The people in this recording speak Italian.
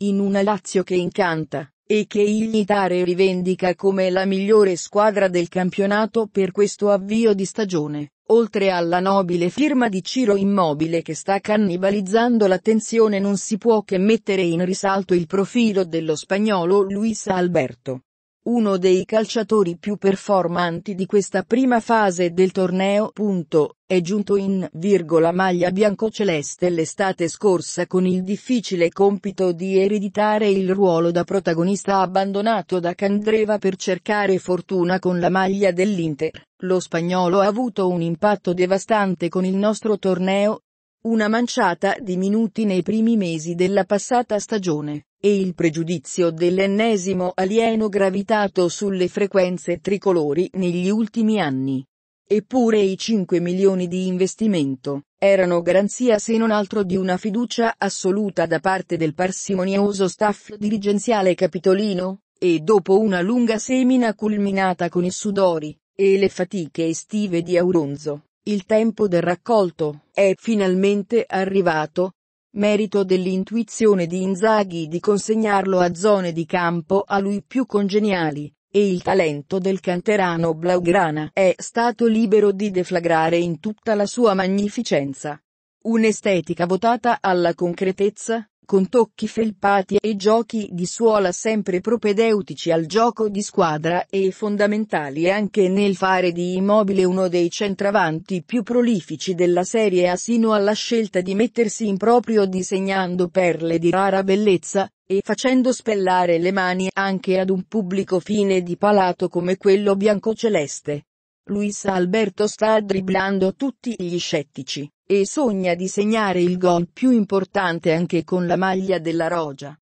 in una Lazio che incanta, e che il Nitare rivendica come la migliore squadra del campionato per questo avvio di stagione, oltre alla nobile firma di Ciro Immobile che sta cannibalizzando l'attenzione non si può che mettere in risalto il profilo dello spagnolo Luis Alberto uno dei calciatori più performanti di questa prima fase del torneo. Punto, è giunto in virgola maglia biancoceleste l'estate scorsa con il difficile compito di ereditare il ruolo da protagonista abbandonato da Candreva per cercare fortuna con la maglia dell'Inter. Lo spagnolo ha avuto un impatto devastante con il nostro torneo, una manciata di minuti nei primi mesi della passata stagione, e il pregiudizio dell'ennesimo alieno gravitato sulle frequenze tricolori negli ultimi anni. Eppure i 5 milioni di investimento, erano garanzia se non altro di una fiducia assoluta da parte del parsimonioso staff dirigenziale capitolino, e dopo una lunga semina culminata con i sudori, e le fatiche estive di Auronzo, il tempo del raccolto è finalmente arrivato. Merito dell'intuizione di Inzaghi di consegnarlo a zone di campo a lui più congeniali, e il talento del canterano Blaugrana è stato libero di deflagrare in tutta la sua magnificenza. Un'estetica votata alla concretezza, con tocchi felpati e giochi di suola sempre propedeutici al gioco di squadra e fondamentali anche nel fare di Immobile uno dei centravanti più prolifici della Serie A sino alla scelta di mettersi in proprio disegnando perle di rara bellezza, e facendo spellare le mani anche ad un pubblico fine di palato come quello biancoceleste. Luis Alberto sta dribblando tutti gli scettici e sogna di segnare il gol più importante anche con la maglia della Rogia.